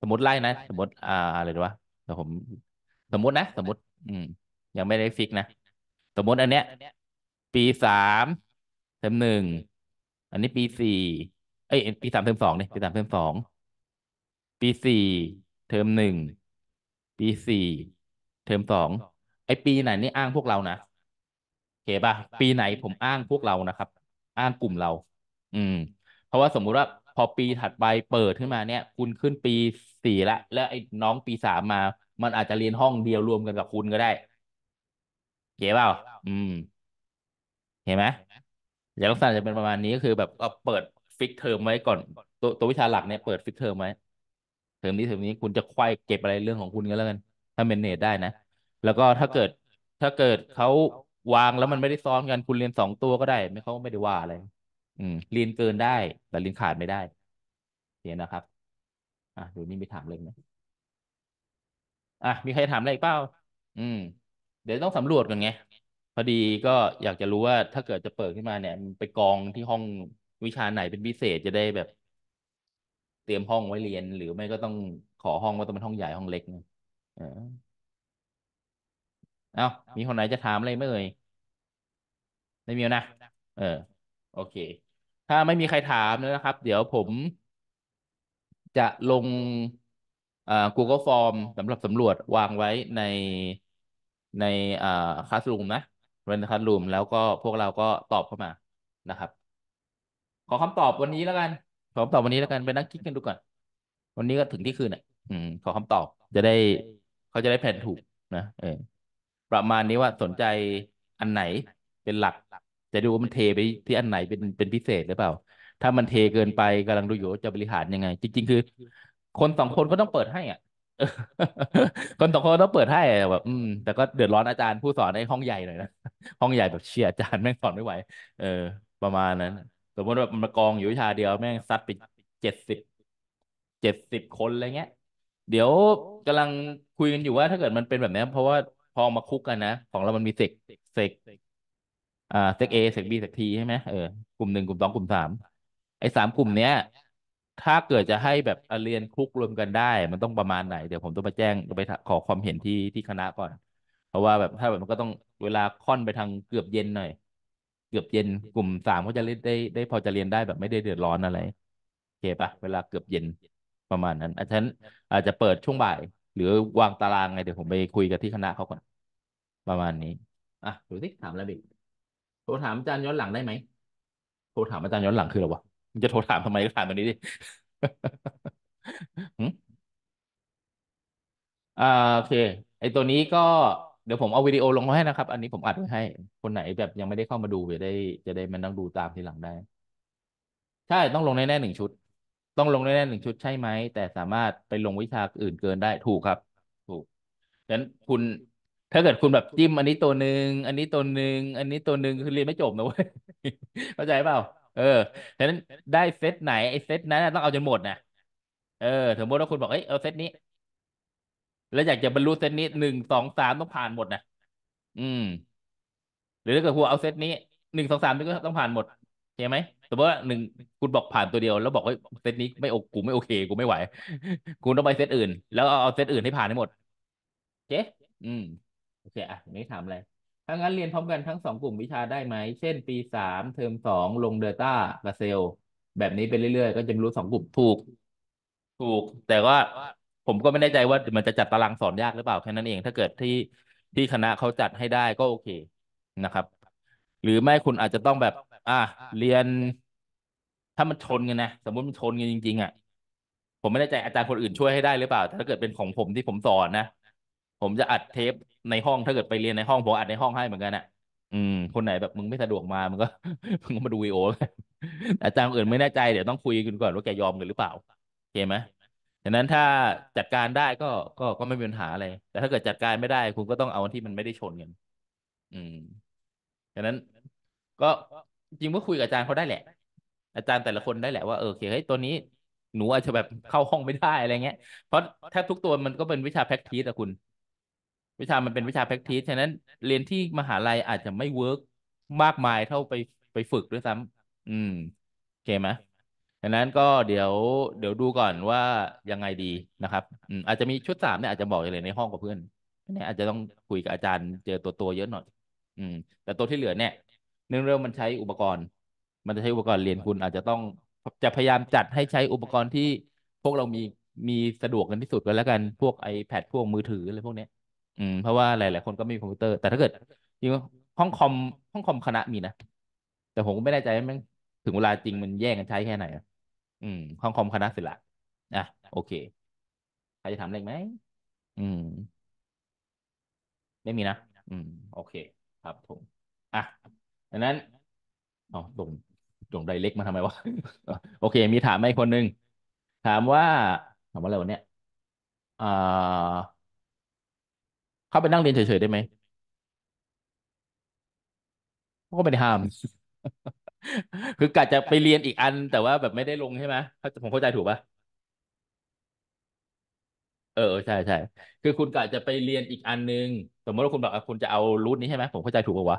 สมมติ ไล่ นะสมมติอ่าอะไรดีวะแต่ผมสมมตินะ สมมติอืมยังไม่ได้ฟิกนะ สมมติอันเนี้ยปีสามเทอมหนึ่งอันนี้ปีสี่เอ้ยปีสามเทอมสองเนี่ยปีสามเทอมสองปีสี่เทอมหนึ่งปีสี่เทอมสองไอปีไหนนี่อ้างพวกเรานะโอเคป่ะปีไหนผมอ้างพวกเรานะครับ อ้างกลุ่มเรา อืม เพราะว่าสมมุติว่าพอปีถัดไปเปิดขึ้นมาเนี่ย คุณขึ้นปีสี่ละแล้วไอ้น้องปีสามมามันอาจจะเรียนห้องเดียวรวมกันกับคุณก็ได้เ้าเปล่า อืม เห็นไหมอย่างลักษณะจะเป็นประมาณนี้ก็คือแบบเอาเปิดฟิกเทอมไว้ก่อนตัวตัววิชาหลักเนี่ยเปิด ฟิกเทอมไว้เทอมนี้เทอมนี้คุณจะควายเก็บอะไรเรื่องของคุณก็แล้วกันถ้าเมนเนจได้นะแล้วก็ถ้าเกิดถ้าเกิดเขาวางแล้วมันไม่ได้ซ้อนกันคุณเรียนสองตัวก็ได้ ไม่เขาไม่ได้ว่าอะไรอืมเรียนเกินได้ แต่เรียนขาดไม่ได้เนี่ยนะครับ อ่ะ ดูนี่มีถามเลยไหมอ่ะ มีใครถามอะไรเปล่าอืม เดี๋ยวต้องสำรวจกันไงพอดีก็อยากจะรู้ว่าถ้าเกิดจะเปิดขึ้นมา เนี่ยมันไปกองที่ห้องวิชาไหนเป็นพิเศษจะได้แบบ เตรียมห้องไว้เรียน หรือไม่ก็ต้องขอห้องว่าต้องเป็นห้องใหญ่ห้องเล็กนะเอเอามีคนไหนจะถามอะไรไหมเอ่ยไม่มีนะเออ โอเคถ้าไม่มีใครถามนะครับ เดี๋ยวผม จะลงอ่า Google Form สำหรับสำรวจวางไว้ในในอ่าคลาสรูมนะเป็นคลาสรูมแล้วก็พวกเราก็ตอบเข้ามานะครับ ขอคำตอบวันนี้แล้วกัน ขอคำตอบวันนี้แล้วกัน ไปนั่งคิดกันดูก่อน วันนี้ก็ถึงที่คืนอ่ะอืมขอคำตอบ จะได้ เขาจะได้แผนถูก นะเออประมาณนี้ว่าสนใจอันไหนเป็นหลักจะดูว่ามันเทไปที่อันไหนเป็นเป็นพิเศษหรือเปล่า ถ้ามันเทเกินไปกำลังดูอยู่จะบริหารยังไง จริง ๆ คือ คนสองคนก็ต้องเปิดให้อ่ะคนสองคนต้องเปิดให้แบบอืม แต่ก็เดือดร้อนอาจารย์ผู้สอนในห้องใหญ่หน่อยนะห้องใหญ่แบบเชียร์อาจารย์แม่งสอนไม่ไหว เออ ประมาณนั้นสมมติว่ามากองอยู่วิชาเดียวแม่งซัดไปเจ็ดสิบเจ็ดสิบคนอะไรเงี้ยเดี๋ยวกำลังคุยกันอยู่ว่า ถ้าเกิดมันเป็นแบบนี้เพราะว่าพอมาคุกกันนะของเรามันมีเซกเซกอ่าเซกเอเซกบีเซกทีใช่ไหมเออกลุ่มหนึ่งกลุ่มสองกลุ่มสามไอ้สามกลุ่มเนี้ยถ้าเกิดจะให้แบบเรียนคุกรวมกันได้ มันต้องประมาณไหน เดี๋ยวผมต้องไปแจ้งไปขอความเห็นที่ ที่คณะก่อน เพราะว่าแบบถ้าแบบมันก็ต้องเวลาค่อนไปทางเกือบเย็นหน่อย เกือบเย็นกลุ่มสามก็จะเล่นได้ได้พอจะเรียนได้แบบไม่ได้เดือดร้อนอะไรโอเคปะเวลาเกือบเย็นประมาณนั้นอาจารย์อาจจะเปิดช่วงบ่าย หรือวางตารางไงเดี๋ยวผมไปคุยกับที่คณะเขาก่อนประมาณนี้อ่ะดูสิถามแล้วบิ๊โทรถามอาจารย์ย้อนหลังได้ไหมโทรถามอาจารย์ย้อนหลังคืออะไรวะมันจะโทรถามทำไมก็ถามแบบนี้ดิอ่าโอเค ไอตัวนี้ก็เดี๋ยวผมเอาวิดีโอลงมาให้นะครับ อันนี้ผมอัดไว้ให้ คนไหนแบบยังไม่ได้เข้ามาดูจะได้ จะได้มันต้องดูตามทีหลังได้ ใช่ต้องลงแน่ๆหนึ่งชุด ต้องลงแน่ๆหนึ่งชุดใช่ไหม แต่สามารถไปลงวิชาอื่นเกินได้ถูกครับ ถูกดังนั้นคุณถ้าเกิดคุณแบบจิ้มอันนี้ตัวหนึ่งอันนี้ตัวหนึ่งอันนี้ตัวหนึ่งคือเรียนไม่จบนะเว้ยเข้าใจเปล่า เออฉะนั้นได้เซตไหนไอ้เซตนั้นต้องเอาจนหมดนะเออสมมติว่าคุณบอกเอเอาเซตนี้ แล้วอยากจะบรรลุเซตนี้หนึ่งสองสามต้องผ่านหมดนะอืม หรือถ้าเกิดคุณเอาเซตนี้หนึ่งสองสามนี่ก็ต้องผ่านหมดใจไหมสมมติว่าหนึ่งคุณบอกผ่านตัวเดียวแล้วบอกว่าเซตนี้ไม่โอกูไม่โอเค กูไม่ไหวคุณต้องไปเซตอื่น แล้วเอาเซตอื่นให้ผ่านให้หมดเจ๊อืมคอ่ะไม่ถามอะไร ถ้างั้นเรียนพร้อมกันทั้งสองกลุ่มวิชาได้ไหม เช่น ปีสามเทอมสอง ลงเดลต้ากับเซล แบบนี้ไปเรื่อยๆ ก็จะรู้สองกลุ่มถูก ถูก แต่ว่าผมก็ไม่แน่ใจว่ามันจะจัดตารางสอนยากหรือเปล่า แค่นั้นเองถ้าเกิดที่ที่คณะเขาจัดให้ได้ก็โอเคนะครับ หรือไม่คุณอาจจะต้องแบบ อ่า เรียน ถ้ามันชนกันนะ สมมติมันชนกันจริงๆ อ่ะ ผมไม่แน่ใจอาจารย์คนอื่นช่วยให้ได้หรือเปล่า ถ้าเกิดเป็นของผมที่ผมสอนนะผมจะอัดเทปในห้องถ้าเกิดไปเรียนในห้อง ผมอัดในห้องให้เหมือนกันอ่ะ อืม คนไหนแบบมึงไม่สะดวกมามึงก็มึงก็มาดูวีโอ อาจารย์อื่นไม่แน่ใจเดี๋ยวต้องคุยกันก่อนว่าแกยอมกันหรือเปล่าโอเคไหมดังนั้นถ้าจัดการได้ก็ก็ก็ไม่มีปัญหาอะไรแต่ถ้าเกิดจัดการไม่ได้คุณก็ต้องเอาที่มันไม่ได้ชนกัน อืมดังนั้นก็จริงก็คุยกับอาจารย์เขาได้แหละ อาจารย์แต่ละคนได้แหละว่าเออโอเคเฮ้ยตัวนี้ หนูอาจจะแบบเข้าห้องไม่ได้อะไรเงี้ยเพราะแทบทุกตัวมันก็เป็นวิชาแพ็กทีสอะคุณวิชามันเป็นวิชาแพ็กทีสฉะนั้นเรียนที่มหาลัยอาจจะไม่เวิร์กมากมายเท่าไปไปฝึกด้วยซ้ำ อืม โอเคไหม ฉะนั้นก็เดี๋ยวเดี๋ยวดูก่อนว่ายังไงดีนะครับ อืมอาจจะมีชุดสามเนี่ยอาจจะบอกเลยในห้องกับเพื่อน เนี่ยอาจจะต้องคุยกับอาจารย์เจอตัวตัวเยอะหน่อย อืม แต่ตัวที่เหลือเนี่ยเนื่องเรื่องมันใช้อุปกรณ์ มันจะใช้อุปกรณ์เรียนคุณอาจจะต้องจะพยายามจัดให้ใช้อุปกรณ์ที่พวกเรามีมีสะดวกกันที่สุดกันแล้วกันพวก iPad พวกมือถืออะไรพวกเนี้ยอืมเพราะว่าหลายๆคนก็ไม่มีคอมพิวเตอร์ แต่ถ้าเกิดจริงห้องคอม ห้องคอมคณะมีนะ แต่ผมก็ไม่แน่ใจ่มันถึงเวลาจริงมันแย่งกันใช้แค่ไหนอะอืม ห้องคอมคณะศิลป์อ่ะโอเคใครจะถามอะไรไหมอืม ไม่มีนะอืม โอเคครับผมอ่ะดังนั้นอ๋อตรงตรงไดเล็กมาทำไมวะโอเค มีถามไหมคนหนึ่งถามว่า ถามว่าอะไรวันเนี้ยอ่าเขาไปนั่งเรียนเฉยๆได้ไหมเขาก็ไม่ได้ห้าม คือกะจะไปเรียนอีกอัน แต่ว่าแบบไม่ได้ลงใช่ไหมาผมเข้าใจถูกปะเออใช่ใช่ คือคุณกะจะไปเรียนอีกอันนึง สมมติว่าคุณบอกว่า คุณจะเอารูทนี้ใช่ไหมผมเข้าใจถูกปะวะ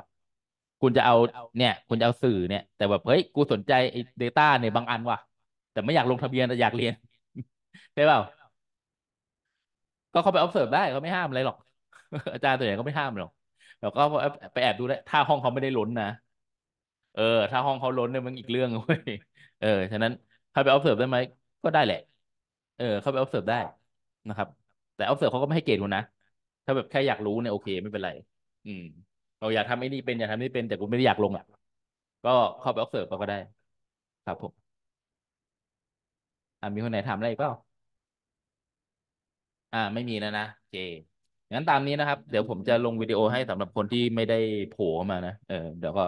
คุณจะเอาเนี่ย คุณจะเอาสื่อเนี่ยแต่แบบเฮ้ยกูสนใจไอ้ดต้าเนี่ยบางอันว่ะแต่ไม่อยากลงทะเบียนแต่อยากเรียนใช่เปล่าก็เข้าไป observe ได้เขาไม่ห้ามอะไรหรอกอาจารย์ตัวใหญ่ก็ไม่ห้ามหรอกแล้วก็ไปแอบดูได้ถ้าห้องเขาไม่ได้ล้นนะ เออ ถ้าห้องเขาล้นเนี่ยมันอีกเรื่องเว้ยเออฉะนั้นเข้าไป observe ได้ไหม ก็ได้แหละ เออ เข้าไป observe ได้นะครับ แต่ observe เขาก็ไม่ให้เกรดคุณนะถ้าแบบแค่อยากรู้เนี่ยโอเคไม่เป็นไร อืม เราอยากทำไอ้นี่เป็นอยากทำนี่เป็น แต่กูไม่ได้อยากลงอ่ะ ก็เข้าไป observe ก็ได้ ครับผมอ่ามีคนไหนถามอะไรอีกเปล่าอ่าไม่มีแล้วนะเจงั้นตามนี้นะครับ เดี๋ยวผมจะลงวิดีโอให้สำหรับคนที่ไม่ได้โผล่มานะเออ เดี๋ยวก็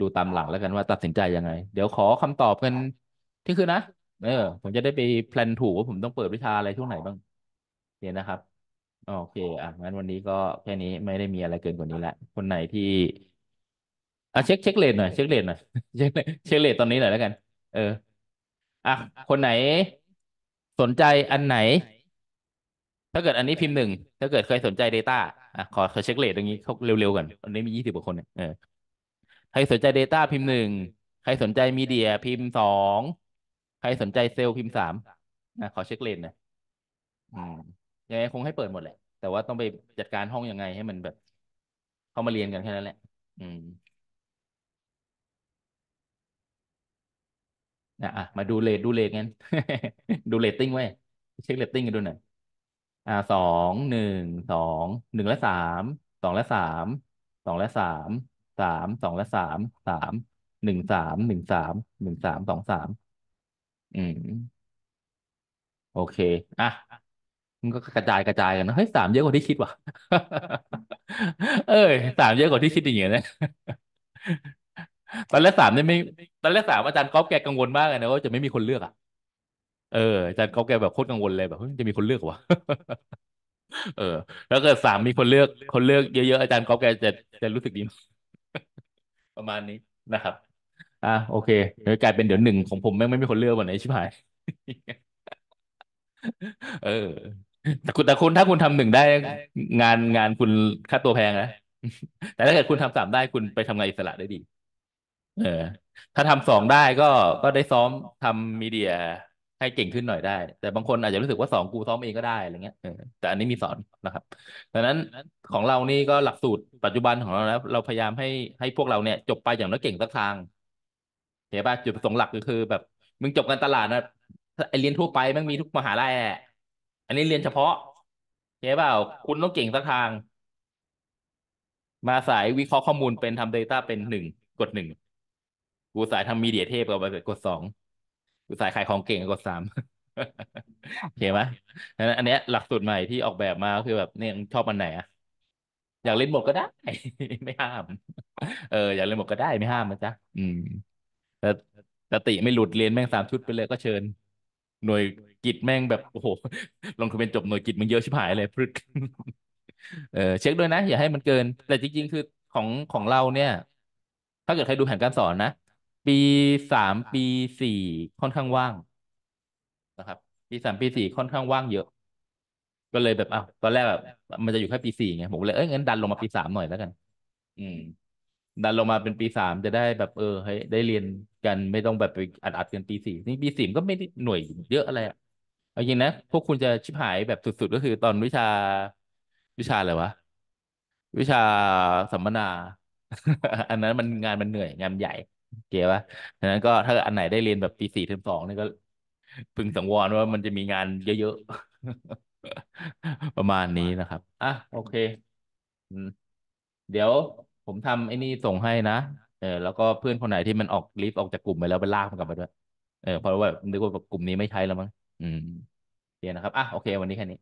ดูตามหลังแล้วกันว่าตัดสินใจยังไง เดี๋ยวขอคำตอบกันที่คือนะเออ ผมจะได้ไปแพลนถูกว่าผมต้องเปิดวิชาอะไรช่วงไหนบ้างเนี่ยนะครับ โอเค อ่ะงั้นวันนี้ก็แค่นี้ไม่ได้มีอะไรเกินกว่านี้ละ คนไหนที่อ่ะเช็คเช็คเลทหน่อยเช็คเลทหน่อยเช็คเช็คเลทตอนนี้หน่อยแล้วกัน เอออ่ะคนไหน สนใจอันไหนถ้าเกิดอันนี้พิมพ์หนึ่งถ้าเกิดเคยสนใจ Data อ่ะขอขอเช็คเลทตรงนี้เขาเร็วๆก่อนอันนี้มียี่สิบกว่าคนเนี่ยเออ ใครสนใจ Data พิมพ์หนึ่งใครสนใจมีเดียพิมพ์สองใครสนใจเซลล์พิมพ์สามนะขอเช็คเลนนะอืยังไงคงให้เปิดหมดแหละ แต่ว่าต้องไปจัดการห้องยังไงให้มันแบบเข้ามาเรียนกันแค่นั้นแหละ อืมนะอ่ะมาดูเลทดูเลทงั้นดูเลตติ้งไว้เช็คเลตติ้งกันดูหน่อยอ่าสองหนึ่งสองหนึ่งและสามสองและสามสองและสามสามสองและสามสามหนึ่งสามหนึ่งสามหนึ่งสามสองสามอืมโอเคอ่ะมันก็กระจายกระจาย กันนะเฮ้ยสามเยอะกว่าที่คิดว่ะเอ้ยสามเยอะกว่าที่คิดอย่างเงี้ยนะตอนแรกสามเนี่ยไม่ ตอนแรกสามอาจารย์ก๊อฟแกกังวลมากเลยนะว่าจะไม่มีคนเลือกอ่ะเอออาจารย์เขาแกแบบโคตรกังวลเลย แบบจะมีคนเลือกวะเออ แล้วเกิดสามมีคนเลือกคนเลือกเยอะๆอาจารย์ก๊อฟแกจะจะรู้สึกดีประมาณนี้นะครับ อ่ะโอเคเดี๋ยวกลายเป็นเดี๋ยวหนึ่งของผมแม่งไม่มีคนเลือกวันไหนชิบหายเออแต่คุณแต่คุณถ้าคุณทำหนึ่งได้งานงานคุณค่าตัวแพงนะแต่ถ้าเกิดคุณทำสามได้คุณไปทำงานอิสระได้ดี เออ ถ้าทำสองได้ก็ก็ได้ซ้อมทำมีเดียให้เก่งขึ้นหน่อยได้แต่บางคนอาจจะรู้สึกว่าสองกูซ้อมเองก็ได้อะไรเงี้ยแต่อันนี้มีสอนนะครับดังนั้นของเรานี่ก็หลักสูตร ปัจจุบันของเราแล้วเราพยายามให้ให้พวกเราเนี่ยจบไปอย่างน้อยเก่งสักทางเห็นป่ะจุดประสงค์หลักก็คือ แบบมึงจบการตลาดนะไอเรียนทั่วไปมันมีทุกมหาลัยแหละอันนี้เรียนเฉพาะเห็นเปล่าคุณต้องเก่งสักทาง มาสายวิเคราะห์ข้อมูลเป็นทำ Data เป็นหนึ่งกดหนึ่งกูสายทำมีเดียเทพกับกดสองอุตสาห์ขายของเก่งกดสาม้าใจไหมอันนี้หลักสูตรใหม่ที่ออกแบบมาคือแบบเนี่ยชอบมันไหนอะอยากเล่นหมดก็ได้ ไม่ห้าม เอออยากเล่นหมดก็ได้ไม่ห้ามนะจ๊ะอืมแต่ติไม่หลุดเรียนแม่งสามชุดไปเลยก็เชิญ หน่วยกิจแม่งแบบโอ้โหลงทะเบียนจบหน่วยกิจมันเยอะชิบหายเลยพรึก เออ เช็คด้วยนะอย่าให้มันเกิน แต่จริงๆคือของของเราเนี่ย ถ้าเกิดใครดูแผนการสอนนะปีสามปีสี่ค่อนข้างว่างนะครับ ปีสามปีสี่ค่อนข้างว่างเยอะ ก็เลยแบบอ้าวตอนแรกแบบ มันจะอยู่แค่ปีสี่ไงผมเลยเอ้ยงั้นดันลงมาปีสามหน่อยแล้วกัน อืม ดันลงมาเป็นปีสามจะได้แบบเออให้ได้เรียนกันไม่ต้องแบบไปอัดอัดกันปีสี่นี่ปีสี่ก็ไม่ได้หน่วยเยอะอะไรอะเอาจริงนะพวกคุณจะชิบหายแบบสุดๆก็คือตอนวิชาวิชาอะไรวะ วิชาสัมมนา อันนั้นมันงานมันเหนื่อยงานใหญ่เก๋ป่ะดังนั้นก็ ถ้าอันไหนได้เรียนแบบปีสี่เทอมสองนี่ก็พึงสังวรว่ามันจะมีงานเยอะๆประมาณนี้นะครับ อ่ะโอเค เดี๋ยวผมทำไอ้นี่ส่งให้นะ เออแล้วก็เพื่อนคนไหนที่มันออกลิฟต์ออกจากกลุ่มไปแล้วไปลากมันกลับมาด้วย เออเพราะว่านึกว่ากลุ่มนี้ไม่ใช่แล้วมั้ง อืมเดี๋ยวนะครับ อ่ะโอเควันนี้แค่นี้